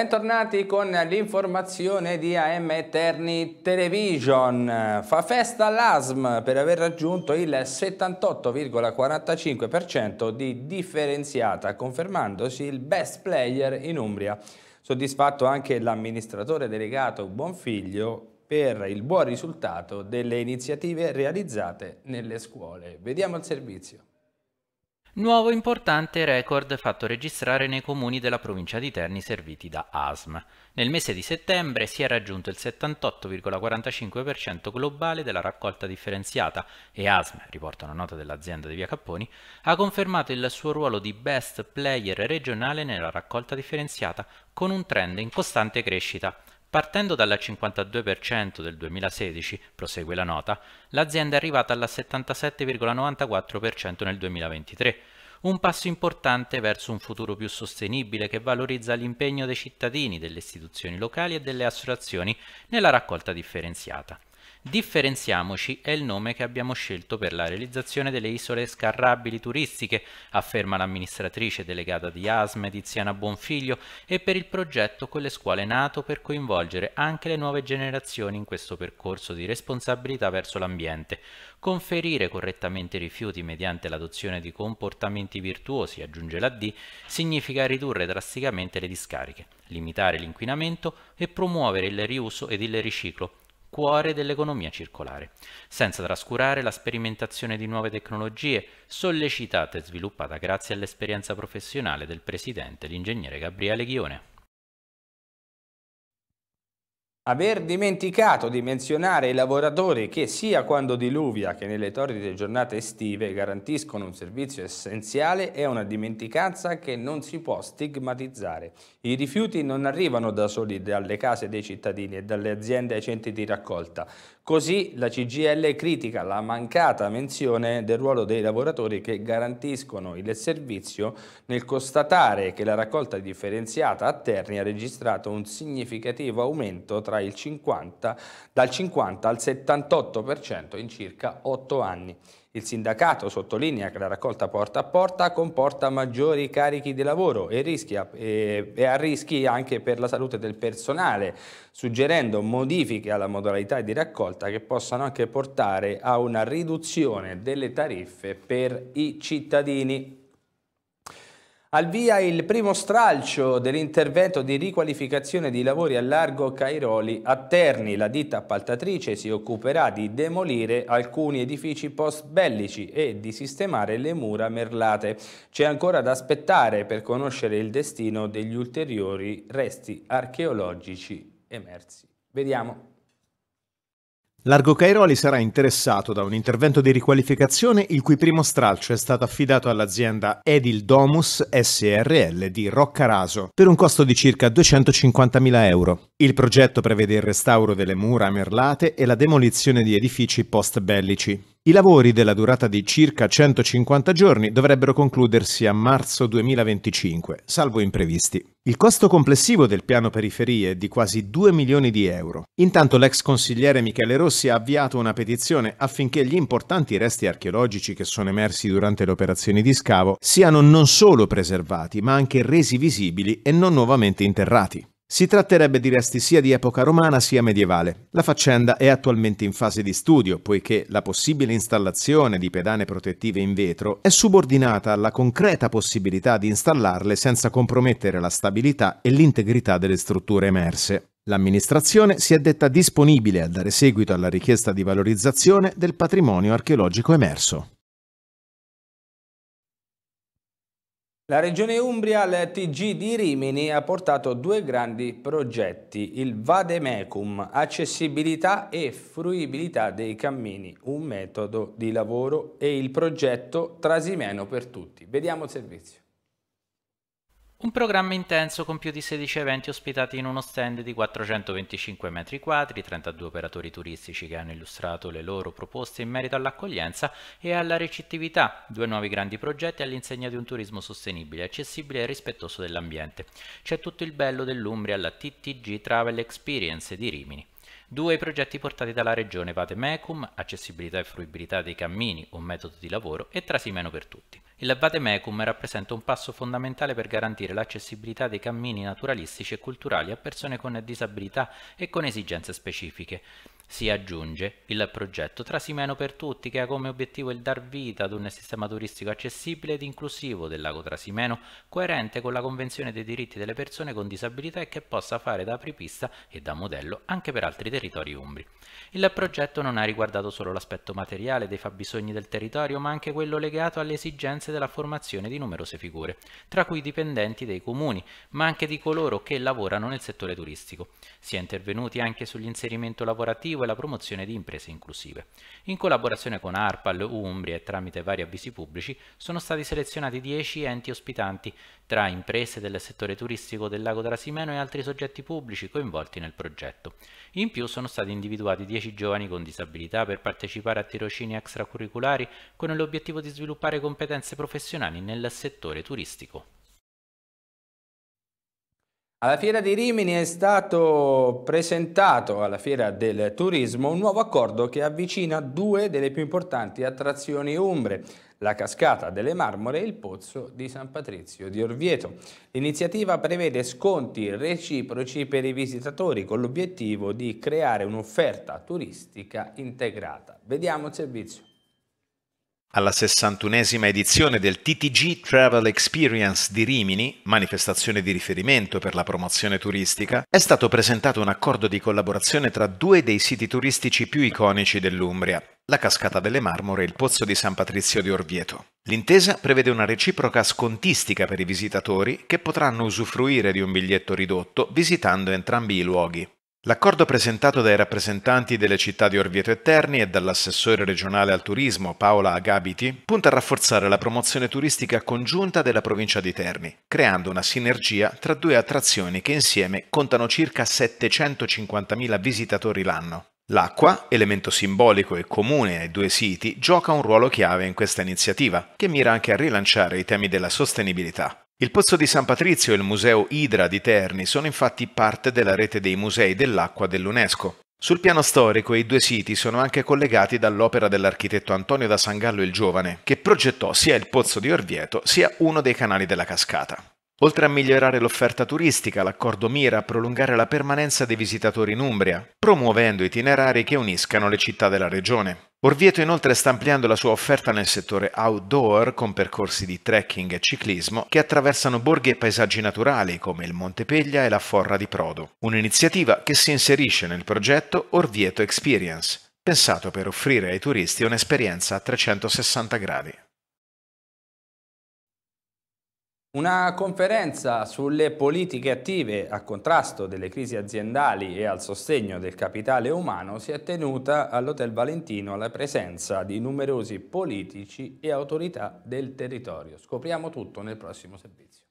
Bentornati con l'informazione di AM Eterni Television. Fa festa l'ASM per aver raggiunto il 78,45% di differenziata, confermandosi il best player in Umbria. Soddisfatto anche l'amministratore delegato Buonfiglio per il buon risultato delle iniziative realizzate nelle scuole. Vediamo il servizio. Nuovo importante record fatto registrare nei comuni della provincia di Terni serviti da ASM. Nel mese di settembre si è raggiunto il 78,45% globale della raccolta differenziata e ASM, riporta una nota dell'azienda di Via Capponi, ha confermato il suo ruolo di best player regionale nella raccolta differenziata con un trend in costante crescita Partendo dal 52% del 2016, prosegue la nota, l'azienda è arrivata alla 77,94% nel 2023, un passo importante verso un futuro più sostenibile che valorizza l'impegno dei cittadini, delle istituzioni locali e delle associazioni nella raccolta differenziata. Differenziamoci è il nome che abbiamo scelto per la realizzazione delle isole scarrabili turistiche, afferma l'amministratrice delegata di ASME Tiziana Bonfiglio, e per il progetto con le scuole nato per coinvolgere anche le nuove generazioni in questo percorso di responsabilità verso l'ambiente. Conferire correttamente i rifiuti mediante l'adozione di comportamenti virtuosi, aggiunge la D, significa ridurre drasticamente le discariche, limitare l'inquinamento e promuovere il riuso ed il riciclo cuore dell'economia circolare, senza trascurare la sperimentazione di nuove tecnologie sollecitata e sviluppata grazie all'esperienza professionale del presidente, l'ingegnere Gabriele Ghione. Aver dimenticato di menzionare i lavoratori che sia quando diluvia che nelle torride giornate estive garantiscono un servizio essenziale è una dimenticanza che non si può stigmatizzare. I rifiuti non arrivano da soli dalle case dei cittadini e dalle aziende ai centri di raccolta. Così la CGL critica la mancata menzione del ruolo dei lavoratori che garantiscono il servizio nel constatare che la raccolta differenziata a Terni ha registrato un significativo aumento tra il 50, dal 50 al 78% in circa 8 anni. Il sindacato sottolinea che la raccolta porta a porta comporta maggiori carichi di lavoro e, rischia, e, e a rischi anche per la salute del personale, suggerendo modifiche alla modalità di raccolta che possano anche portare a una riduzione delle tariffe per i cittadini. Al via il primo stralcio dell'intervento di riqualificazione di lavori a largo Cairoli a Terni. La ditta appaltatrice si occuperà di demolire alcuni edifici post bellici e di sistemare le mura merlate. C'è ancora da aspettare per conoscere il destino degli ulteriori resti archeologici emersi. Vediamo. Largo Cairoli sarà interessato da un intervento di riqualificazione il cui primo stralcio è stato affidato all'azienda Edil Domus SRL di Roccaraso per un costo di circa 250.000 euro. Il progetto prevede il restauro delle mura merlate e la demolizione di edifici post bellici. I lavori, della durata di circa 150 giorni, dovrebbero concludersi a marzo 2025, salvo imprevisti. Il costo complessivo del piano periferie è di quasi 2 milioni di euro. Intanto l'ex consigliere Michele Rossi ha avviato una petizione affinché gli importanti resti archeologici che sono emersi durante le operazioni di scavo siano non solo preservati, ma anche resi visibili e non nuovamente interrati. Si tratterebbe di resti sia di epoca romana sia medievale. La faccenda è attualmente in fase di studio, poiché la possibile installazione di pedane protettive in vetro è subordinata alla concreta possibilità di installarle senza compromettere la stabilità e l'integrità delle strutture emerse. L'amministrazione si è detta disponibile a dare seguito alla richiesta di valorizzazione del patrimonio archeologico emerso. La Regione Umbria al TG di Rimini ha portato due grandi progetti, il Vademecum, accessibilità e fruibilità dei cammini, un metodo di lavoro e il progetto Trasimeno per tutti. Vediamo il servizio. Un programma intenso con più di 16 eventi ospitati in uno stand di 425 metri quadri, 32 operatori turistici che hanno illustrato le loro proposte in merito all'accoglienza e alla recettività, due nuovi grandi progetti all'insegna di un turismo sostenibile, accessibile e rispettoso dell'ambiente. C'è tutto il bello dell'Umbria alla TTG Travel Experience di Rimini. Due i progetti portati dalla regione Vatemecum, accessibilità e fruibilità dei cammini, un metodo di lavoro e Trasimeno per tutti. Il Vatemecum rappresenta un passo fondamentale per garantire l'accessibilità dei cammini naturalistici e culturali a persone con disabilità e con esigenze specifiche. Si aggiunge il progetto Trasimeno per tutti che ha come obiettivo il dar vita ad un sistema turistico accessibile ed inclusivo del lago Trasimeno, coerente con la Convenzione dei diritti delle persone con disabilità e che possa fare da apripista e da modello anche per altri territori umbri. Il progetto non ha riguardato solo l'aspetto materiale dei fabbisogni del territorio, ma anche quello legato alle esigenze della formazione di numerose figure, tra cui dipendenti dei comuni, ma anche di coloro che lavorano nel settore turistico. Si è intervenuti anche sull'inserimento lavorativo obiettivo è la promozione di imprese inclusive. In collaborazione con ARPAL, Umbria e tramite vari avvisi pubblici sono stati selezionati 10 enti ospitanti tra imprese del settore turistico del lago Trasimeno e altri soggetti pubblici coinvolti nel progetto. In più sono stati individuati 10 giovani con disabilità per partecipare a tirocini extracurriculari con l'obiettivo di sviluppare competenze professionali nel settore turistico. Alla Fiera di Rimini è stato presentato, alla Fiera del Turismo, un nuovo accordo che avvicina due delle più importanti attrazioni umbre, la Cascata delle Marmore e il Pozzo di San Patrizio di Orvieto. L'iniziativa prevede sconti reciproci per i visitatori con l'obiettivo di creare un'offerta turistica integrata. Vediamo il servizio. Alla 61esima edizione del TTG Travel Experience di Rimini, manifestazione di riferimento per la promozione turistica, è stato presentato un accordo di collaborazione tra due dei siti turistici più iconici dell'Umbria, la Cascata delle Marmore e il Pozzo di San Patrizio di Orvieto. L'intesa prevede una reciproca scontistica per i visitatori che potranno usufruire di un biglietto ridotto visitando entrambi i luoghi. L'accordo presentato dai rappresentanti delle città di Orvieto e Terni e dall'assessore regionale al turismo Paola Agabiti punta a rafforzare la promozione turistica congiunta della provincia di Terni, creando una sinergia tra due attrazioni che insieme contano circa 750.000 visitatori l'anno. L'acqua, elemento simbolico e comune ai due siti, gioca un ruolo chiave in questa iniziativa, che mira anche a rilanciare i temi della sostenibilità. Il Pozzo di San Patrizio e il Museo Idra di Terni sono infatti parte della rete dei musei dell'acqua dell'UNESCO. Sul piano storico i due siti sono anche collegati dall'opera dell'architetto Antonio da Sangallo il Giovane, che progettò sia il Pozzo di Orvieto sia uno dei canali della cascata. Oltre a migliorare l'offerta turistica, l'accordo mira a prolungare la permanenza dei visitatori in Umbria, promuovendo itinerari che uniscano le città della regione. Orvieto inoltre sta ampliando la sua offerta nel settore outdoor con percorsi di trekking e ciclismo che attraversano borghi e paesaggi naturali come il Monte Peglia e la Forra di Prodo, un'iniziativa che si inserisce nel progetto Orvieto Experience, pensato per offrire ai turisti un'esperienza a 360 gradi. Una conferenza sulle politiche attive a contrasto delle crisi aziendali e al sostegno del capitale umano si è tenuta all'Hotel Valentino alla presenza di numerosi politici e autorità del territorio. Scopriamo tutto nel prossimo servizio.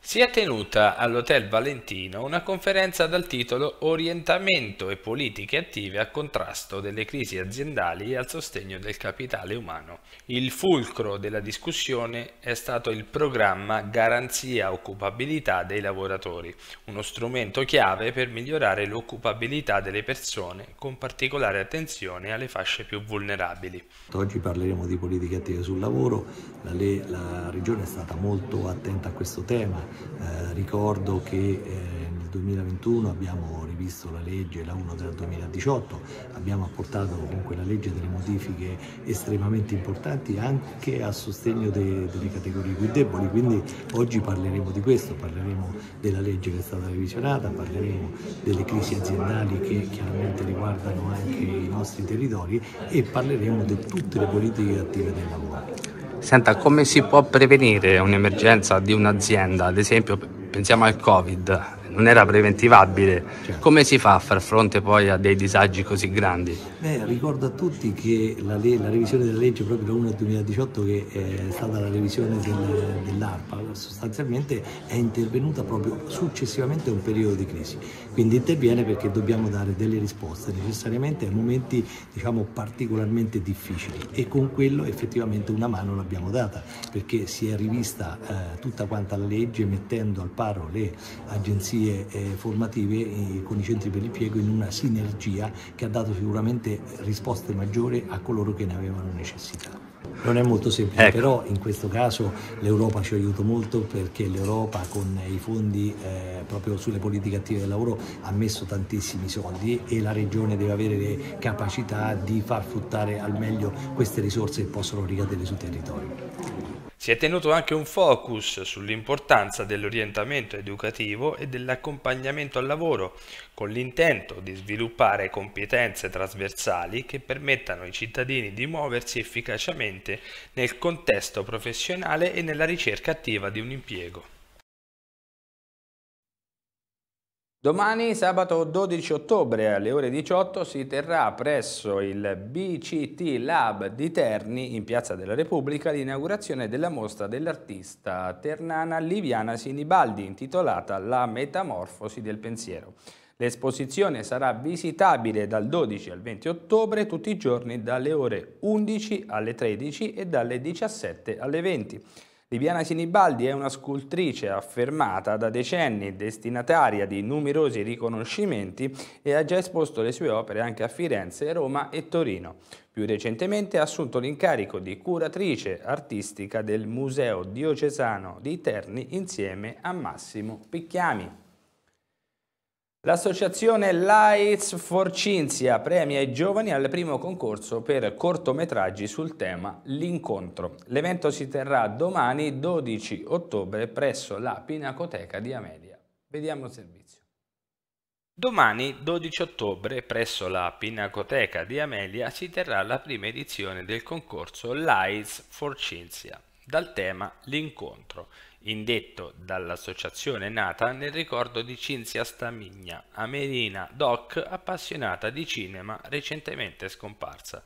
Si è tenuta all'Hotel Valentino una conferenza dal titolo Orientamento e politiche attive a contrasto delle crisi aziendali e al sostegno del capitale umano. Il fulcro della discussione è stato il programma Garanzia Occupabilità dei lavoratori, uno strumento chiave per migliorare l'occupabilità delle persone con particolare attenzione alle fasce più vulnerabili. Oggi parleremo di politiche attive sul lavoro, la, la Regione è stata molto attenta a questo tema eh, ricordo che eh, nel 2021 abbiamo rivisto la legge, la 1 del 2018, abbiamo apportato con quella legge delle modifiche estremamente importanti anche a sostegno de, delle categorie più deboli, quindi oggi parleremo di questo, parleremo della legge che è stata revisionata, parleremo delle crisi aziendali che chiaramente riguardano anche i nostri territori e parleremo di tutte le politiche attive del lavoro. Senta, come si può prevenire un'emergenza di un'azienda? Ad esempio, pensiamo al Covid, non era preventivabile. Certo. Come si fa a far fronte poi a dei disagi così grandi? Beh, ricordo a tutti che la, le- la revisione della legge proprio la 1 del 2018, che è stata la revisione del- dell'ARPA, sostanzialmente è intervenuta proprio successivamente a un periodo di crisi. Quindi interviene perché dobbiamo dare delle risposte necessariamente a momenti diciamo, particolarmente difficili e con quello effettivamente una mano l'abbiamo data perché si è rivista eh, tutta quanta la legge mettendo al paro le agenzie materie formative con i centri per l'impiego in una sinergia che ha dato sicuramente risposte maggiori a coloro che ne avevano necessità. Non è molto semplice, ecco. però in questo caso l'Europa ci aiuta molto perché l'Europa con i fondi eh, proprio sulle politiche attive del lavoro ha messo tantissimi soldi e la regione deve avere le capacità di far fruttare al meglio queste risorse che possono ricadere sul territorio. Si è tenuto anche un focus sull'importanza dell'orientamento educativo e dell'accompagnamento al lavoro, con l'intento di sviluppare competenze trasversali che permettano ai cittadini di muoversi efficacemente nel contesto professionale e nella ricerca attiva di un impiego. Domani, sabato 12 ottobre alle ore 18, si terrà presso il BCT Lab di Terni, in Piazza della Repubblica, l'inaugurazione della mostra dell'artista ternana Liviana Sinibaldi, intitolata La metamorfosi del pensiero. L'esposizione sarà visitabile dal 12 al 20 ottobre tutti i giorni dalle ore 11 alle 13 e dalle 17 alle 20. Liviana Sinibaldi è una scultrice affermata da decenni, destinataria di numerosi riconoscimenti e ha già esposto le sue opere anche a Firenze, Roma e Torino. Più recentemente ha assunto l'incarico di curatrice artistica del Museo Diocesano di Terni insieme a Massimo Picchiami. L'associazione Lights for Cinzia premia i giovani al primo concorso per cortometraggi sul tema L'incontro. L'evento si terrà domani 12 ottobre presso la Pinacoteca di Amelia. Vediamo il servizio. Domani 12 ottobre presso la Pinacoteca di Amelia si terrà la prima edizione del concorso Lights for Cinzia dal tema L'incontro indetto dall'associazione nata nel ricordo di Cinzia Stamigna, amerina doc appassionata di cinema recentemente scomparsa.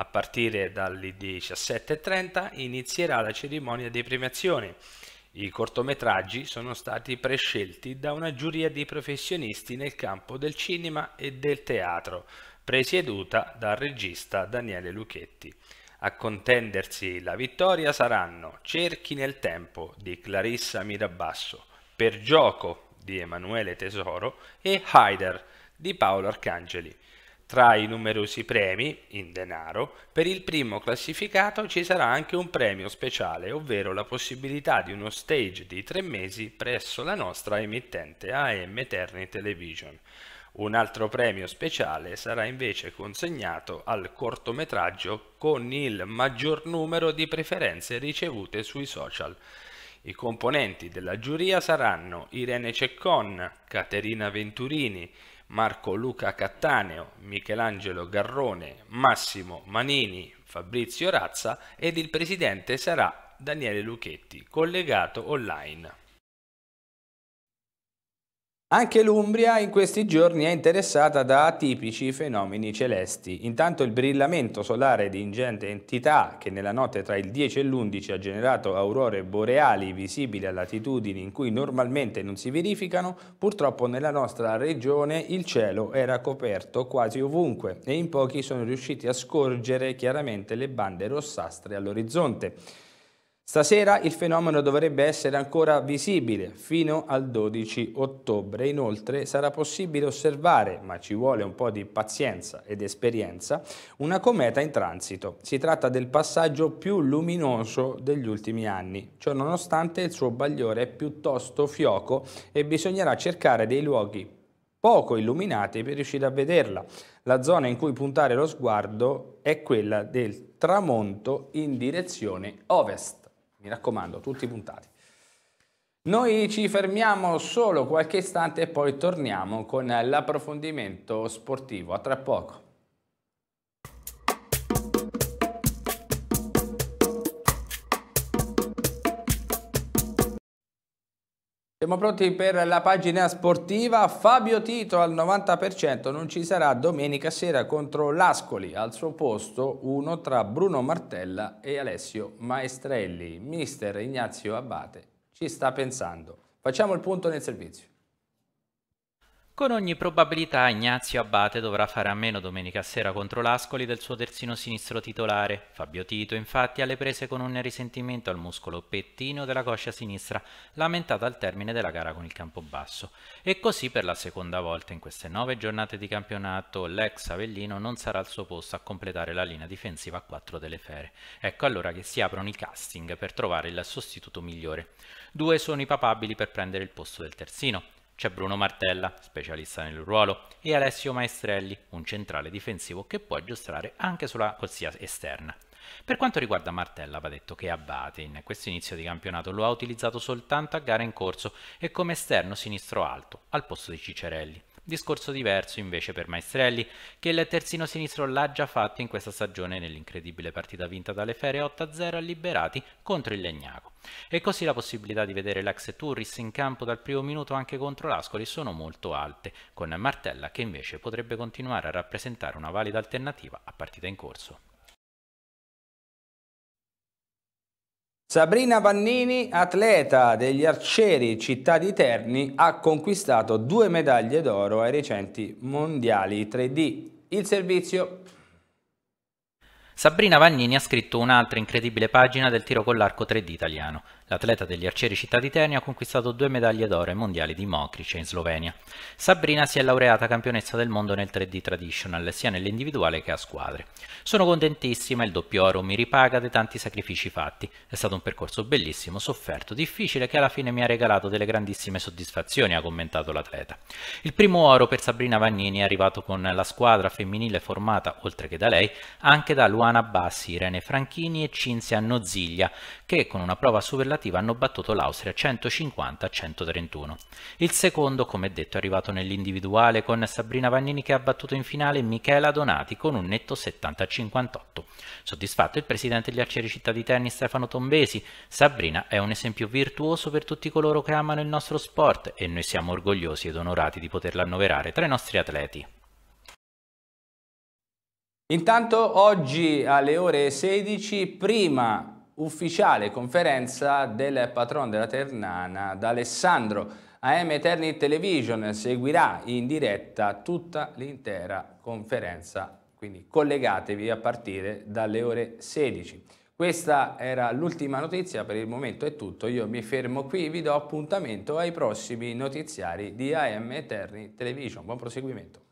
A partire dalle 17.30 inizierà la cerimonia di premiazione. I cortometraggi sono stati prescelti da una giuria di professionisti nel campo del cinema e del teatro, presieduta dal regista Daniele Luchetti. A contendersi la vittoria saranno Cerchi nel tempo di Clarissa Mirabasso, Per gioco di Emanuele Tesoro e Haider di Paolo Arcangeli. Tra i numerosi premi, in denaro, per il primo classificato ci sarà anche un premio speciale, ovvero la possibilità di uno stage di tre mesi presso la nostra emittente AM Terni Television. Un altro premio speciale sarà invece consegnato al cortometraggio con il maggior numero di preferenze ricevute sui social. I componenti della giuria saranno Irene Ceccon, Caterina Venturini, Marco Luca Cattaneo, Michelangelo Garrone, Massimo Manini, Fabrizio Razza ed il presidente sarà Daniele Luchetti, collegato online. Anche l'Umbria in questi giorni è interessata da atipici fenomeni celesti. Intanto il brillamento solare di ingente entità, che nella notte tra il 10 e l'11 ha generato aurore boreali visibili a latitudini in cui normalmente non si verificano, purtroppo nella nostra regione il cielo era coperto quasi ovunque e in pochi sono riusciti a scorgere chiaramente le bande rossastre all'orizzonte. Stasera il fenomeno dovrebbe essere ancora visibile fino al 12 ottobre. Inoltre sarà possibile osservare, ma ci vuole un po' di pazienza ed esperienza, una cometa in transito. Si tratta del passaggio più luminoso degli ultimi anni. Ciò nonostante il suo bagliore è piuttosto fioco e bisognerà cercare dei luoghi poco illuminati per riuscire a vederla. La zona in cui puntare lo sguardo è quella del tramonto in direzione ovest. Mi raccomando, tutti puntati. Noi ci fermiamo solo qualche istante e poi torniamo con l'approfondimento sportivo. A tra poco. Siamo pronti per la pagina sportiva, Fabio Tito al 90% non ci sarà domenica sera contro l'Ascoli, al suo posto uno tra Bruno Martella e Alessio Maestrelli. Mister Ignazio Abate ci sta pensando. Facciamo il punto nel servizio. Con ogni probabilità Ignazio Abate dovrà fare a meno domenica sera contro l'Ascoli del suo terzino sinistro titolare. Fabio Tito infatti ha le prese con un risentimento al muscolo pettino della coscia sinistra, lamentata al termine della gara con il campo basso. E così per la seconda volta in queste nove giornate di campionato l'ex Avellino non sarà al suo posto a completare la linea difensiva a 4 delle fere. Ecco allora che si aprono i casting per trovare il sostituto migliore. Due sono i papabili per prendere il posto del terzino. C'è Bruno Martella, specialista nel ruolo, e Alessio Maestrelli, un centrale difensivo che può aggiustare anche sulla corsia esterna. Per quanto riguarda Martella, va detto che Abate in questo inizio di campionato lo ha utilizzato soltanto a gara in corso e come esterno sinistro alto, al posto di Cicerelli. Discorso diverso invece per Maestrelli, che il terzino sinistro l'ha già fatto in questa stagione nell'incredibile partita vinta dalle Fere 8-0 a Liberati contro il Legnaco. E così la possibilità di vedere l'ex Turris in campo dal primo minuto anche contro l'Ascoli sono molto alte, con Martella che invece potrebbe continuare a rappresentare una valida alternativa a partita in corso. Sabrina Vannini, atleta degli arcieri città di Terni, ha conquistato due medaglie d'oro ai recenti mondiali 3D. Il servizio Sabrina Vannini ha scritto un'altra incredibile pagina del tiro con l'arco 3D italiano. L'atleta degli arcieri città di Terni ha conquistato due medaglie d'oro ai mondiali di Mokrice in Slovenia. Sabrina si è laureata campionessa del mondo nel 3D Traditional, sia nell'individuale che a squadre. Sono contentissima, il doppio oro mi ripaga dei tanti sacrifici fatti. È stato un percorso bellissimo, sofferto, difficile, che alla fine mi ha regalato delle grandissime soddisfazioni, ha commentato l'atleta. Il primo oro per Sabrina Vannini è arrivato con la squadra femminile formata, oltre che da lei, anche da Luana Bassi, Irene Franchini e Cinzia Noziglia, che con una prova superlativa hanno battuto l'Austria 150 a 131. Il secondo, come detto, è arrivato nell'individuale con Sabrina Vannini che ha battuto in finale Michela Donati con un netto 70 a 58. Soddisfatto il presidente degli Arcieri Città di Tennis Stefano Tombesi, Sabrina è un esempio virtuoso per tutti coloro che amano il nostro sport e noi siamo orgogliosi ed onorati di poterla annoverare tra i nostri atleti. Intanto oggi alle ore 16, prima ufficiale conferenza del patron della Ternana d'Alessandro. AM Eterni Television seguirà in diretta tutta l'intera conferenza, quindi collegatevi a partire dalle ore 16. Questa era l'ultima notizia, per il momento è tutto, io mi fermo qui, e vi do appuntamento ai prossimi notiziari di AM Eterni Television. Buon proseguimento.